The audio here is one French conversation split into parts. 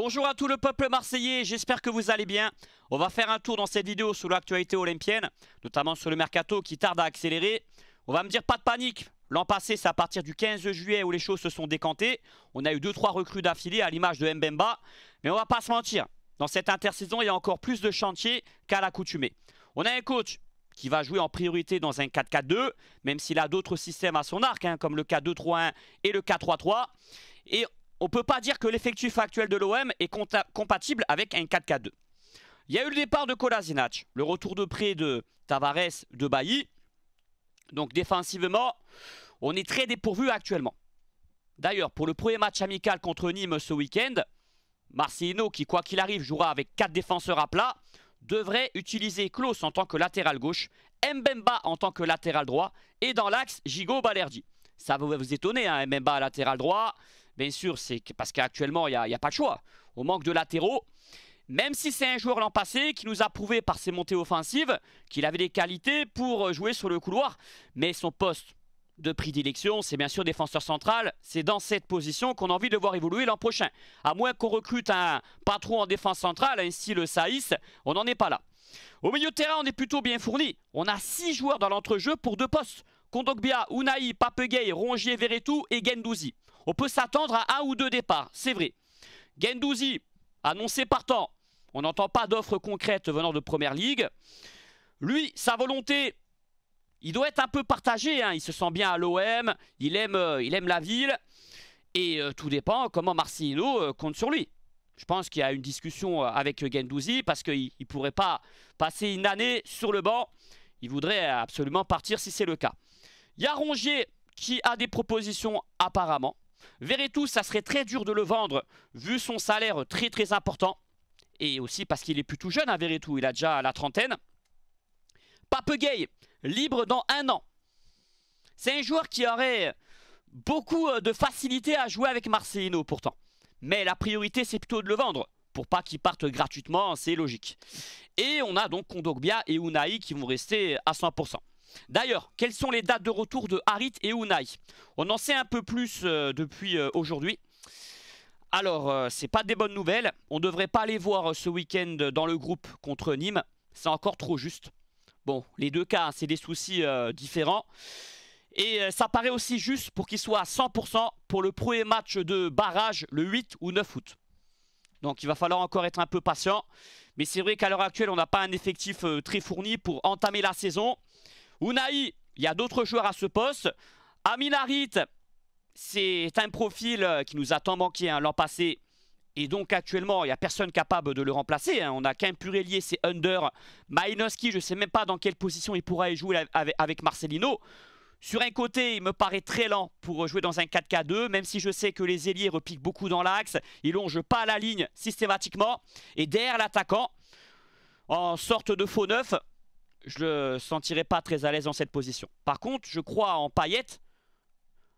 Bonjour à tout le peuple marseillais, j'espère que vous allez bien. On va faire un tour dans cette vidéo sur l'actualité olympienne, notamment sur le mercato qui tarde à accélérer. On va me dire pas de panique, l'an passé c'est à partir du 15 juillet où les choses se sont décantées. On a eu 2-3 recrues d'affilée à l'image de Mbemba, mais on va pas se mentir. Dans cette intersaison, il y a encore plus de chantiers qu'à l'accoutumée. On a un coach qui va jouer en priorité dans un 4-4-2, même s'il a d'autres systèmes à son arc, hein, comme le 4-2-3-1 et le 4-3-3 on peut pas dire que l'effectif actuel de l'OM est compatible avec un 4 4 2 Il y a eu le départ de Kolasinac, le retour de prêt de Tavares, de Bailly. Donc défensivement, on est très dépourvu actuellement. D'ailleurs, pour le premier match amical contre Nîmes ce week-end, Marcelino, qui quoi qu'il arrive jouera avec 4 défenseurs à plat, devrait utiliser Klaus en tant que latéral gauche, Mbemba en tant que latéral droit, et dans l'axe, Gigo Balerdi. Ça va vous étonner, hein, Mbemba latéral droit, bien sûr, c'est parce qu'actuellement, il n'y a, pas de choix. On manque de latéraux. Même si c'est un joueur l'an passé qui nous a prouvé par ses montées offensives qu'il avait des qualités pour euh, jouer sur le couloir, mais son poste de prédilection, c'est bien sûr défenseur central. C'est dans cette position qu'on a envie de voir évoluer l'an prochain. À moins qu'on recrute un patron en défense centrale, ainsi le Saïs, on n'en est pas là. Au milieu de terrain, on est plutôt bien fourni. On a six joueurs dans l'entrejeu pour deux postes. Kondogbia, Unai, Papeguey, Rongier, Verretou et Gendouzi. On peut s'attendre à un ou deux départs, c'est vrai. Gendouzi, annoncé partant. On n'entend pas d'offres concrètes venant de Première Ligue. Lui, sa volonté, il doit être un peu partagé. Hein. Il se sent bien à l'OM, il aime, euh, il aime la ville. Et euh, tout dépend comment Marcelino euh, compte sur lui. Je pense qu'il y a une discussion avec Gendouzi parce qu'il ne pourrait pas passer une année sur le banc. Il voudrait absolument partir si c'est le cas. Yarongier qui a des propositions apparemment. Verretou, ça serait très dur de le vendre vu son salaire très très important. Et aussi parce qu'il est plutôt jeune, à hein, il a déjà la trentaine. Pape Gay, libre dans un an. C'est un joueur qui aurait beaucoup euh, de facilité à jouer avec Marcelino pourtant. Mais la priorité, c'est plutôt de le vendre. Pour pas qu'il parte gratuitement, c'est logique. Et on a donc Kondogbia et Unai qui vont rester à 100%. D'ailleurs, quelles sont les dates de retour de Harit et Unai On en sait un peu plus euh, depuis euh, aujourd'hui. Alors, ce euh, c'est pas des bonnes nouvelles. On devrait pas les voir ce week-end dans le groupe contre Nîmes. C'est encore trop juste. Bon, les deux cas, c'est des soucis différents. Et ça paraît aussi juste pour qu'ils soient à 100% pour le premier match de barrage le 8 ou 9 août. Donc il va falloir encore être un peu patient. Mais c'est vrai qu'à l'heure actuelle, on n'a pas un effectif très fourni pour entamer la saison. Unai, il y a d'autres joueurs à ce poste. Aminarit c'est un profil euh, qui nous a tant manqué hein, l'an passé. Et donc actuellement, il n'y a personne capable de le remplacer. Hein. On n'a qu'un pur c'est Under. Mainoski, je ne sais même pas dans quelle position il pourra y jouer avec Marcelino. Sur un côté, il me paraît très lent pour jouer dans un 4K2, même si je sais que les ailiers repiquent beaucoup dans l'axe. Ils longe pas la ligne systématiquement. Et derrière l'attaquant, en sorte de faux neuf, je le sentirais pas très à l'aise dans cette position. Par contre, je crois en Payet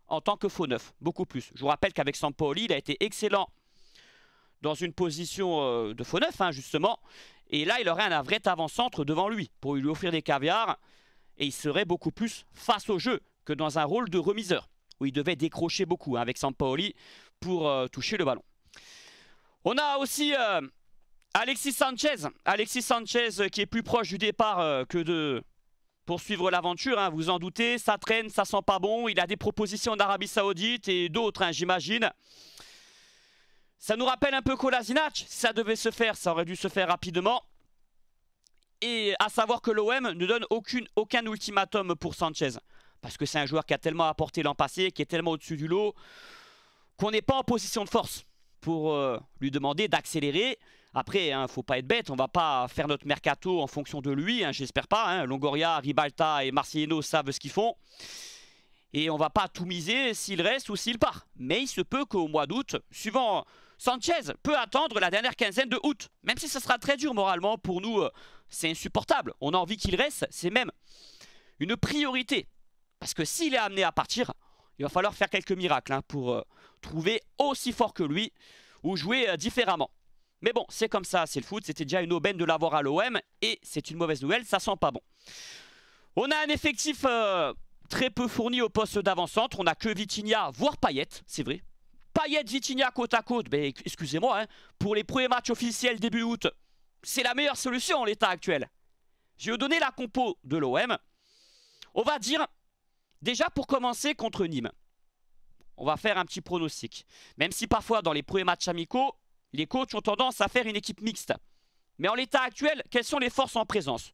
en tant que faux neuf, beaucoup plus. Je vous rappelle qu'avec Sampaoli, il a été excellent dans une position euh, de faux neuf, hein, justement. Et là, il aurait un vrai avant-centre devant lui pour lui offrir des caviars. Et il serait beaucoup plus face au jeu que dans un rôle de remiseur, où il devait décrocher beaucoup hein, avec Sampaoli pour euh, toucher le ballon. On a aussi... Euh, Alexis Sanchez, Alexis Sanchez euh, qui est plus proche du départ euh, que de poursuivre l'aventure, hein, vous en doutez, ça traîne, ça sent pas bon, il a des propositions d'Arabie Saoudite et d'autres hein, j'imagine. Ça nous rappelle un peu Kolasinac, si ça devait se faire, ça aurait dû se faire rapidement. Et à savoir que l'OM ne donne aucun ultimatum pour Sanchez. Parce que c'est un joueur qui a tellement apporté l'an passé, qui est tellement au-dessus du lot, qu'on n'est pas en position de force pour euh, lui demander d'accélérer. Après, il hein, ne faut pas être bête, on va pas faire notre mercato en fonction de lui, hein, j'espère pas. Hein. Longoria, Ribalta et marciano savent ce qu'ils font. Et on va pas tout miser s'il reste ou s'il part. Mais il se peut qu'au mois d'août, suivant Sanchez, peut attendre la dernière quinzaine de août. Même si ce sera très dur moralement pour nous, euh, c'est insupportable. On a envie qu'il reste, c'est même une priorité. Parce que s'il est amené à partir, il va falloir faire quelques miracles pour euh, trouver aussi fort que lui ou jouer euh, différemment. Mais bon, c'est comme ça, c'est le foot. C'était déjà une aubaine de l'avoir à l'OM. Et c'est une mauvaise nouvelle, ça sent pas bon. On a un effectif euh, très peu fourni au poste d'avant-centre. On n'a que Vitinha, voire Payet, c'est vrai. Payet, Vitinha côte à côte. Mais ben, excusez-moi, hein, pour les premiers matchs officiels début août, c'est la meilleure solution en l'état actuel. Je vais vous donner la compo de l'OM. On va dire, déjà pour commencer contre Nîmes, on va faire un petit pronostic. Même si parfois dans les premiers matchs amicaux, les coachs ont tendance à faire une équipe mixte. Mais en l'état actuel, quelles sont les forces en présence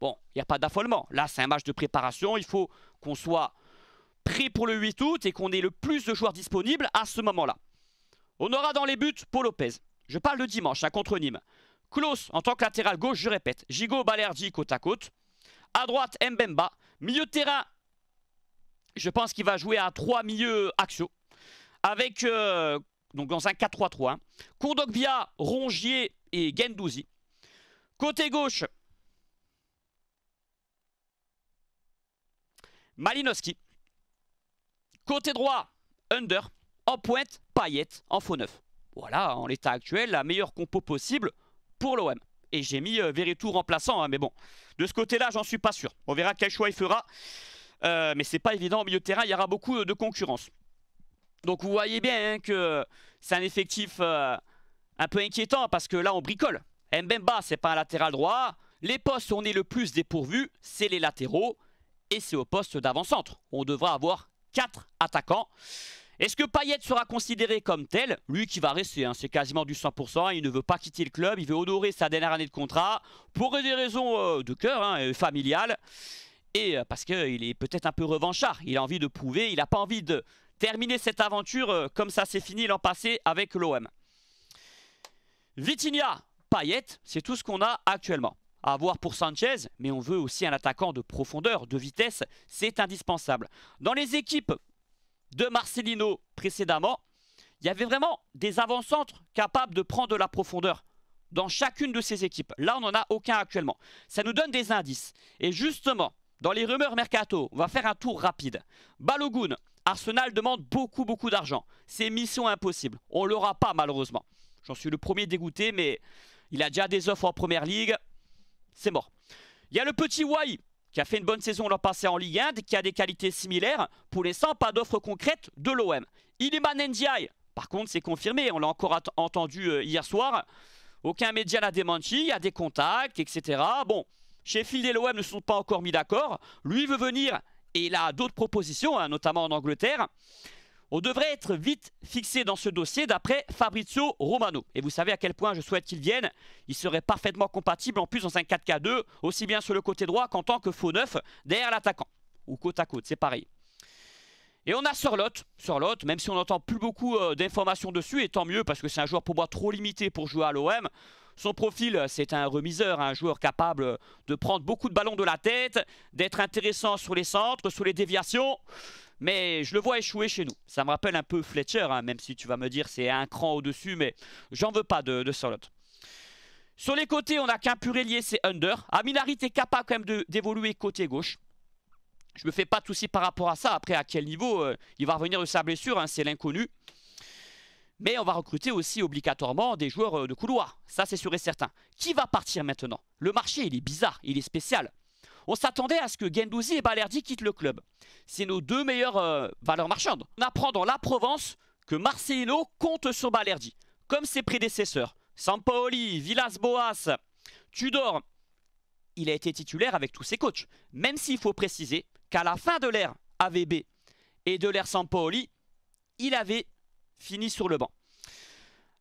Bon, il n'y a pas d'affolement. Là, c'est un match de préparation. Il faut qu'on soit prêt pour le 8 août et qu'on ait le plus de joueurs disponibles à ce moment-là. On aura dans les buts Paul Lopez. Je parle de dimanche, un hein, contre Nîmes. Klaus, en tant que latéral gauche, je répète. Gigo Balerdi côte à côte. À droite, Mbemba. Milieu de terrain, je pense qu'il va jouer à trois milieux axiaux. Avec euh, donc dans un 4-3-3. Kondogbia, Rongier et Gendouzi. Côté gauche, Malinowski. Côté droit, Under. En pointe, Payet en faux neuf. Voilà, en l'état actuel, la meilleure compo possible pour l'OM. Et j'ai mis euh, Veretout remplaçant, hein, mais bon, de ce côté-là, j'en suis pas sûr. On verra quel choix il fera. Euh, mais c'est pas évident, au milieu de terrain, il y aura beaucoup euh, de concurrence. Donc vous voyez bien hein, que c'est un effectif euh, un peu inquiétant parce que là on bricole. Mbemba c'est pas un latéral droit. Les postes où on est le plus dépourvu, c'est les latéraux et c'est au poste d'avant-centre. On devra avoir 4 attaquants. Est-ce que Payet sera considéré comme tel Lui qui va rester, hein, c'est quasiment du 100%, il ne veut pas quitter le club, il veut honorer sa dernière année de contrat pour des raisons euh, de cœur, hein, euh, familiales, et parce qu'il est peut-être un peu revanchard, il a envie de prouver, il n'a pas envie de terminer cette aventure euh, comme ça s'est fini l'an passé avec l'OM. Vitinha, Payet, c'est tout ce qu'on a actuellement. À avoir pour Sanchez, mais on veut aussi un attaquant de profondeur, de vitesse, c'est indispensable. Dans les équipes de Marcelino précédemment, il y avait vraiment des avant-centres capables de prendre de la profondeur dans chacune de ces équipes. Là, on n'en a aucun actuellement. Ça nous donne des indices. Et justement, dans les rumeurs Mercato, on va faire un tour rapide. Balogun, Arsenal demande beaucoup, beaucoup d'argent. C'est mission impossible. On ne l'aura pas, malheureusement. J'en suis le premier dégoûté, mais il a déjà des offres en première ligue. C'est mort. Il y a le petit Wai qui a fait une bonne saison l'an passé en Ligue 1, qui a des qualités similaires. Pour l'instant, pas d'offres concrètes de l'OM. Il est Ndiaye, par contre, c'est confirmé. On l'a encore entendu euh, hier soir. Aucun média l'a démenti. Il y a des contacts, etc. Bon, Sheffield et l'OM ne sont pas encore mis d'accord. Lui veut venir et il a d'autres propositions, hein, notamment en Angleterre. On devrait être vite fixé dans ce dossier d'après Fabrizio Romano. Et vous savez à quel point je souhaite qu'il vienne. Il serait parfaitement compatible en plus dans un 4K2, aussi bien sur le côté droit qu'en tant que faux neuf derrière l'attaquant. Ou côte à côte, c'est pareil. Et on a Surlotte. Sorlotte, même si on n'entend plus beaucoup euh, d'informations dessus, et tant mieux parce que c'est un joueur pour moi trop limité pour jouer à l'OM. Son profil, c'est un remiseur, un joueur capable de prendre beaucoup de ballons de la tête, d'être intéressant sur les centres, sur les déviations. Mais je le vois échouer chez nous. Ça me rappelle un peu Fletcher, hein, même si tu vas me dire c'est un cran au-dessus, mais j'en veux pas de, de Charlotte. Sur les côtés, on n'a qu'un purélier, c'est Under. Aminari, est capable quand même d'évoluer côté gauche. Je me fais pas de soucis par rapport à ça. Après, à quel niveau euh, il va revenir de sa blessure, hein, c'est l'inconnu. Mais on va recruter aussi obligatoirement des joueurs euh, de couloir. Ça, c'est sûr et certain. Qui va partir maintenant Le marché, il est bizarre, il est spécial. On s'attendait à ce que Gendouzi et Balerdi quittent le club. C'est nos deux meilleures euh, valeurs marchandes. On apprend dans la Provence que Marcelino compte sur Balerdi, comme ses prédécesseurs. Sampaoli, Villas-Boas, Tudor. Il a été titulaire avec tous ses coachs. Même s'il faut préciser qu'à la fin de l'ère AVB et de l'ère Sampaoli, il avait Fini sur le banc.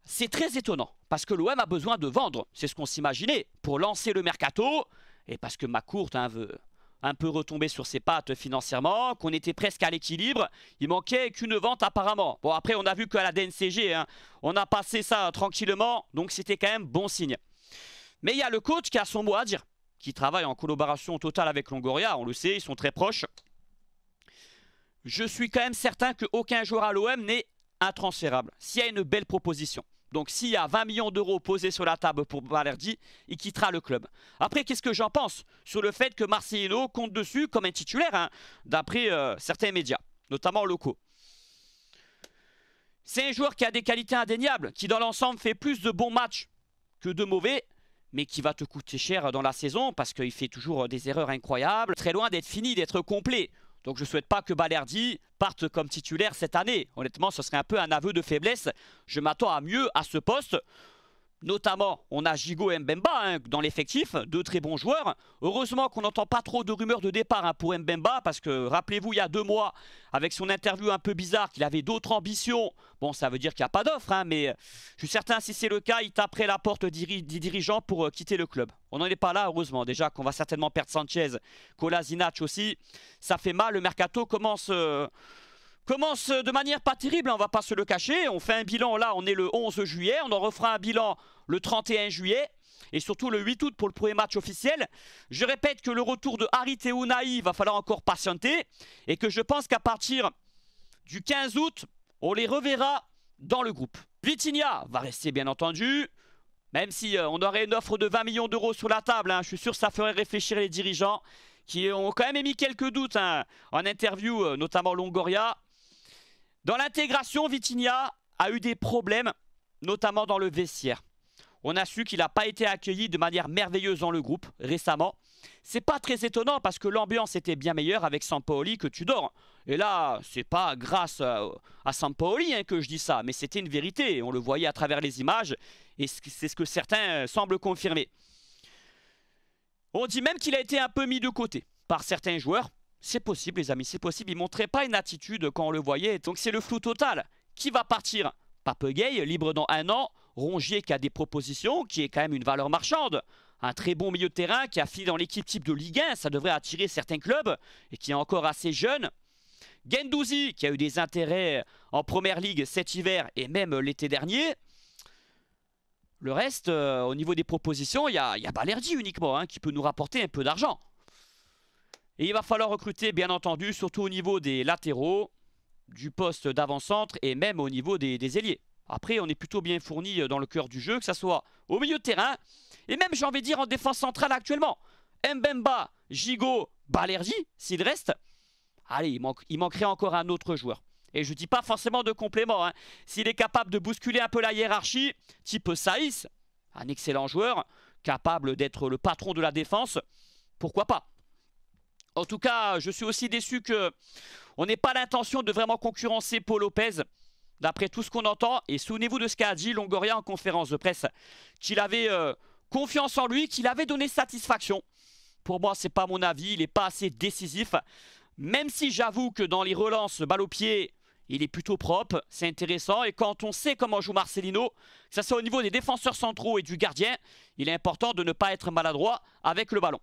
C'est très étonnant, parce que l'OM a besoin de vendre, c'est ce qu'on s'imaginait, pour lancer le mercato, et parce que Macourt hein, veut un peu retomber sur ses pattes financièrement, qu'on était presque à l'équilibre, il manquait qu'une vente apparemment. Bon après on a vu qu'à la DNCG, hein, on a passé ça tranquillement, donc c'était quand même bon signe. Mais il y a le coach qui a son mot à dire, qui travaille en collaboration totale avec Longoria, on le sait, ils sont très proches. Je suis quand même certain qu'aucun joueur à l'OM n'est intransférable. S'il y a une belle proposition. Donc s'il y a 20 millions d'euros posés sur la table pour Valerdi, il quittera le club. Après, qu'est-ce que j'en pense sur le fait que Marcelino compte dessus comme un titulaire, hein, d'après euh, certains médias, notamment locaux C'est un joueur qui a des qualités indéniables, qui dans l'ensemble fait plus de bons matchs que de mauvais, mais qui va te coûter cher dans la saison parce qu'il fait toujours euh, des erreurs incroyables, très loin d'être fini, d'être complet. Donc je ne souhaite pas que Balerdi parte comme titulaire cette année. Honnêtement, ce serait un peu un aveu de faiblesse. Je m'attends à mieux à ce poste. Notamment, on a Gigo Mbemba hein, dans l'effectif, deux très bons joueurs. Heureusement qu'on n'entend pas trop de rumeurs de départ hein, pour Mbemba, parce que rappelez-vous, il y a deux mois, avec son interview un peu bizarre, qu'il avait d'autres ambitions. Bon, ça veut dire qu'il n'y a pas d'offre, hein, mais euh, je suis certain, si c'est le cas, il taperait la porte des dirigeants pour euh, quitter le club. On n'en est pas là, heureusement. Déjà qu'on va certainement perdre Sanchez, Zinac aussi. Ça fait mal, le mercato commence... Euh, commence de manière pas terrible, hein, on va pas se le cacher. On fait un bilan, là on est le 11 juillet, on en refera un bilan le 31 juillet et surtout le 8 août pour le premier match officiel. Je répète que le retour de Harit et va falloir encore patienter et que je pense qu'à partir du 15 août, on les reverra dans le groupe. Vitinha va rester bien entendu, même si euh, on aurait une offre de 20 millions d'euros sur la table, hein, je suis sûr que ça ferait réfléchir les dirigeants qui ont quand même émis quelques doutes hein, en interview, euh, notamment Longoria. Dans l'intégration, Vitinia a eu des problèmes, notamment dans le vestiaire. On a su qu'il n'a pas été accueilli de manière merveilleuse dans le groupe récemment. C'est pas très étonnant parce que l'ambiance était bien meilleure avec Sampaoli que Tudor. Et là, c'est pas grâce à, Sampaoli hein, que je dis ça, mais c'était une vérité. On le voyait à travers les images et c'est ce que certains euh, semblent confirmer. On dit même qu'il a été un peu mis de côté par certains joueurs. C'est possible, les amis, c'est possible. Il montrait pas une attitude quand on le voyait. Donc c'est le flou total. Qui va partir Gay, libre dans un an. Rongier qui a des propositions, qui est quand même une valeur marchande. Un très bon milieu de terrain qui a fini dans l'équipe type de Ligue 1. Ça devrait attirer certains clubs et qui est encore assez jeune. Gendouzi qui a eu des intérêts en Première Ligue cet hiver et même l'été dernier. Le reste, euh, au niveau des propositions, il y a, y a Balerdi uniquement hein, qui peut nous rapporter un peu d'argent. Et il va falloir recruter, bien entendu, surtout au niveau des latéraux, du poste d'avant-centre et même au niveau des, ailiers. Après, on est plutôt bien fourni euh, dans le cœur du jeu, que ce soit au milieu de terrain et même, j'ai envie de dire, en défense centrale actuellement. Mbemba, Gigo, Balergi, s'il reste. Allez, il, manquerait encore un autre joueur. Et je ne dis pas forcément de complément. Hein. S'il est capable de bousculer un peu la hiérarchie, type Saïs, un excellent joueur, capable d'être le patron de la défense, pourquoi pas en tout cas, je suis aussi déçu que on n'ait pas l'intention de vraiment concurrencer Paul Lopez. D'après tout ce qu'on entend, et souvenez-vous de ce qu'a dit Longoria en conférence de presse, qu'il avait euh, confiance en lui, qu'il avait donné satisfaction. Pour moi, ce n'est pas mon avis, il n'est pas assez décisif. Même si j'avoue que dans les relances balle au pied, il est plutôt propre, c'est intéressant. Et quand on sait comment joue Marcelino, que c'est soit au niveau des défenseurs centraux et du gardien, il est important de ne pas être maladroit avec le ballon.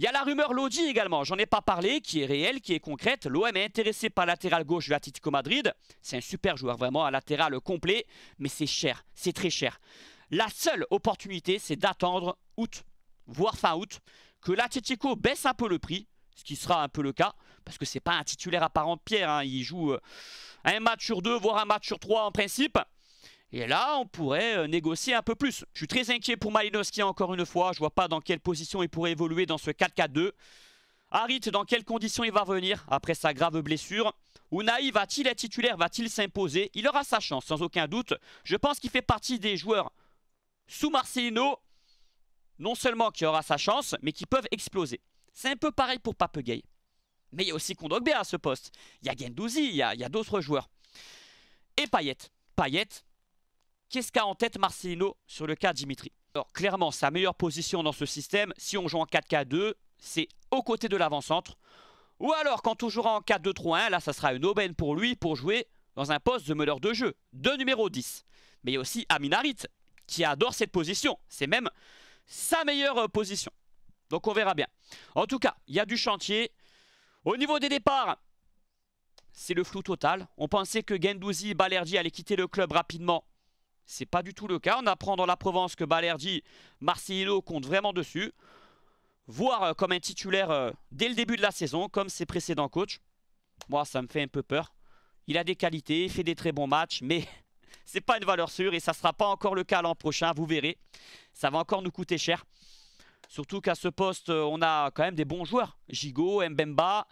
Il y a la rumeur Lodi également, j'en ai pas parlé, qui est réelle, qui est concrète. L'OM est intéressé par latéral gauche de Atletico Madrid. C'est un super joueur, vraiment, à latéral complet, mais c'est cher, c'est très cher. La seule opportunité, c'est d'attendre août, voire fin août, que l'Atletico baisse un peu le prix, ce qui sera un peu le cas, parce que c'est pas un titulaire à part Pierre. hein. il joue euh, un match sur deux, voire un match sur trois en principe. Et là, on pourrait euh, négocier un peu plus. Je suis très inquiet pour Malinowski encore une fois. Je vois pas dans quelle position il pourrait évoluer dans ce 4-4-2. Harit, dans quelles conditions il va revenir après sa grave blessure Unai va-t-il être titulaire Va-t-il s'imposer Il aura sa chance, sans aucun doute. Je pense qu'il fait partie des joueurs sous Marcelino, non seulement qui aura sa chance, mais qui peuvent exploser. C'est un peu pareil pour Papegay. Mais il y a aussi Kondogbia à ce poste. Il y a Gendouzi, il y a, a d'autres joueurs. Et Payet. Payet, Qu'est-ce qu'a en tête Marcelino sur le cas Dimitri Alors clairement, sa meilleure position dans ce système, si on joue en 4K2, c'est aux côtés de l'avant-centre. Ou alors, quand on jouera en 4-2-3-1, là, ça sera une aubaine pour lui pour jouer dans un poste de meneur de jeu, de numéro 10. Mais il y a aussi Aminarit, qui adore cette position. C'est même sa meilleure euh, position. Donc on verra bien. En tout cas, il y a du chantier. Au niveau des départs, c'est le flou total. On pensait que Gendouzi et Balerdi allaient quitter le club rapidement. C'est pas du tout le cas. On apprend dans la Provence que Balerdi, Marcelino compte vraiment dessus. Voir euh, comme un titulaire euh, dès le début de la saison, comme ses précédents coachs. Moi, ça me fait un peu peur. Il a des qualités, il fait des très bons matchs, mais c'est pas une valeur sûre et ça sera pas encore le cas l'an prochain, vous verrez. Ça va encore nous coûter cher. Surtout qu'à ce poste, euh, on a quand même des bons joueurs. Gigot, Mbemba.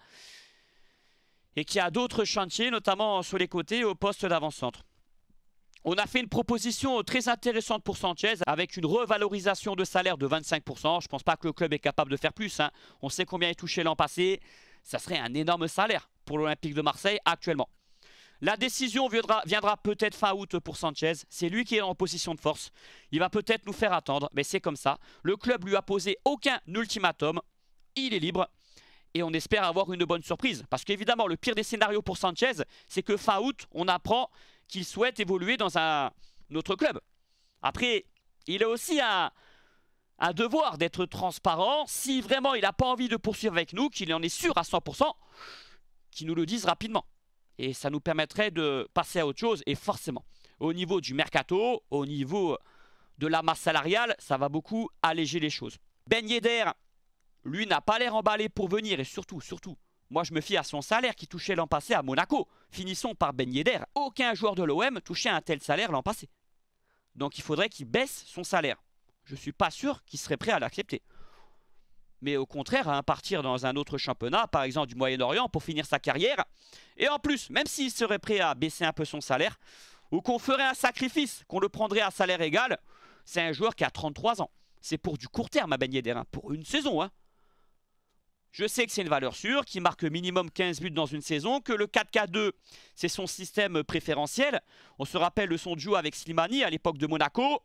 Et qu'il y a d'autres chantiers, notamment sur les côtés au poste d'avant-centre. On a fait une proposition très intéressante pour Sanchez avec une revalorisation de salaire de 25%. Je ne pense pas que le club est capable de faire plus. Hein. On sait combien il touchait l'an passé. Ça serait un énorme salaire pour l'Olympique de Marseille actuellement. La décision viendra, viendra peut-être fin août pour Sanchez. C'est lui qui est en position de force. Il va peut-être nous faire attendre, mais c'est comme ça. Le club lui a posé aucun ultimatum. Il est libre et on espère avoir une bonne surprise. Parce qu'évidemment, le pire des scénarios pour Sanchez, c'est que fin août, on apprend qu'il souhaite évoluer dans un autre club. Après, il a aussi un, devoir d'être transparent. Si vraiment il n'a pas envie de poursuivre avec nous, qu'il en est sûr à 100%, qu'il nous le dise rapidement. Et ça nous permettrait de passer à autre chose. Et forcément, au niveau du mercato, au niveau de la masse salariale, ça va beaucoup alléger les choses. Ben Yedder, lui, n'a pas l'air emballé pour venir. Et surtout, surtout, moi, je me fie à son salaire qui touchait l'an passé à Monaco. Finissons par Ben Yedder. Aucun joueur de l'OM touchait un tel salaire l'an passé. Donc il faudrait qu'il baisse son salaire. Je ne suis pas sûr qu'il serait prêt à l'accepter. Mais au contraire, à partir dans un autre championnat, par exemple du Moyen-Orient, pour finir sa carrière. Et en plus, même s'il serait prêt à baisser un peu son salaire, ou qu'on ferait un sacrifice, qu'on le prendrait à salaire égal, c'est un joueur qui a 33 ans. C'est pour du court terme à Ben Yedder, hein, pour une saison. Hein. Je sais que c'est une valeur sûre, qui marque minimum 15 buts dans une saison, que le 4K2, c'est son système préférentiel. On se rappelle le son duo avec Slimani à l'époque de Monaco.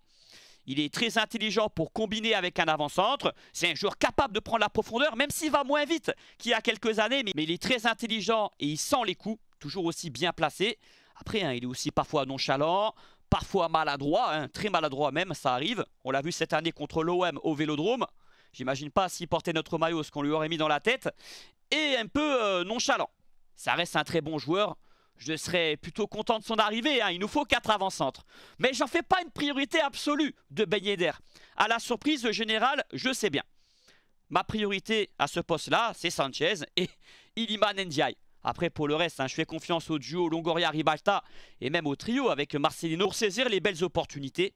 Il est très intelligent pour combiner avec un avant-centre. C'est un joueur capable de prendre la profondeur, même s'il va moins vite qu'il y a quelques années. Mais, il est très intelligent et il sent les coups, toujours aussi bien placé. Après, hein, il est aussi parfois nonchalant, parfois maladroit, hein, très maladroit même, ça arrive. On l'a vu cette année contre l'OM au Vélodrome. J'imagine pas s'il portait notre maillot ce qu'on lui aurait mis dans la tête. Et un peu euh, nonchalant. Ça reste un très bon joueur. Je serais plutôt content de son arrivée. Hein. Il nous faut 4 avant-centres. Mais j'en fais pas une priorité absolue de Ben d'air À la surprise générale, je sais bien. Ma priorité à ce poste-là, c'est Sanchez et Iliman Ndiaye. Après, pour le reste, hein, je fais confiance au duo Longoria-Ribalta et même au trio avec Marcelino pour saisir les belles opportunités.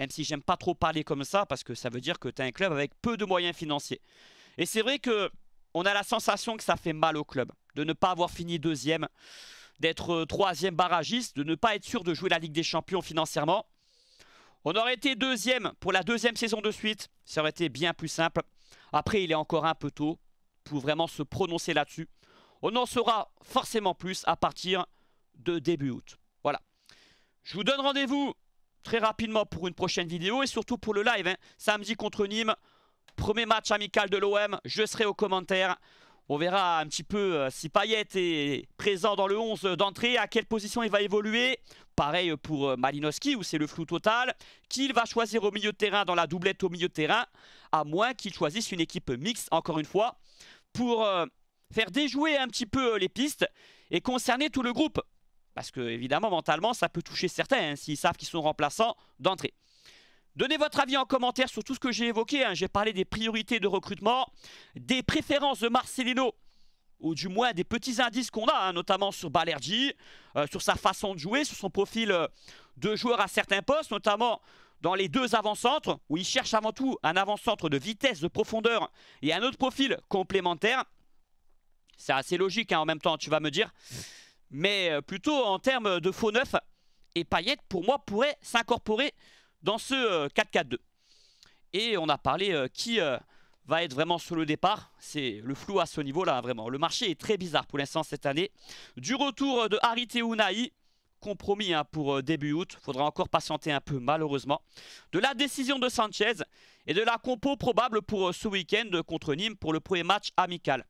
Même si j'aime pas trop parler comme ça, parce que ça veut dire que tu as un club avec peu de moyens financiers. Et c'est vrai que on a la sensation que ça fait mal au club, de ne pas avoir fini deuxième, d'être euh, troisième barragiste, de ne pas être sûr de jouer la Ligue des Champions financièrement. On aurait été deuxième pour la deuxième saison de suite, ça aurait été bien plus simple. Après, il est encore un peu tôt pour vraiment se prononcer là-dessus. On en saura forcément plus à partir de début août. Voilà. Je vous donne rendez-vous très rapidement pour une prochaine vidéo et surtout pour le live. Hein. Samedi contre Nîmes, premier match amical de l'OM, je serai aux commentaires. On verra un petit peu euh, si Payet est présent dans le 11 d'entrée, à quelle position il va évoluer. Pareil pour euh, Malinowski où c'est le flou total. Qui il va choisir au milieu de terrain, dans la doublette au milieu de terrain, à moins qu'il choisisse une équipe mixte, encore une fois, pour euh, faire déjouer un petit peu les pistes et concerner tout le groupe. Parce que, évidemment, mentalement, ça peut toucher certains hein, s'ils savent qu'ils sont remplaçants d'entrée. Donnez votre avis en commentaire sur tout ce que j'ai évoqué. Hein. J'ai parlé des priorités de recrutement, des préférences de Marcelino, ou du moins des petits indices qu'on a, hein, notamment sur Balerji, euh, sur sa façon de jouer, sur son profil euh, de joueur à certains postes, notamment dans les deux avant-centres, où il cherche avant tout un avant-centre de vitesse, de profondeur et un autre profil complémentaire. C'est assez logique en même temps, tu vas me dire mais euh, plutôt en termes de faux neuf. Et Payet, pour moi, pourrait s'incorporer dans ce 4-4-2. Euh, et on a parlé euh, qui va être vraiment sur le départ. C'est le flou à ce niveau-là, vraiment. Le marché est très bizarre pour l'instant cette année. Du retour de Harit compromis hein, pour début août. Faudra encore patienter un peu, malheureusement. De la décision de Sanchez et de la compo probable pour ce week-end contre Nîmes pour le premier match amical.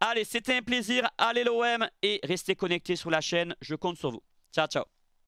Allez, c'était un plaisir. Allez l'OM et restez connectés sur la chaîne. Je compte sur vous. Ciao, ciao.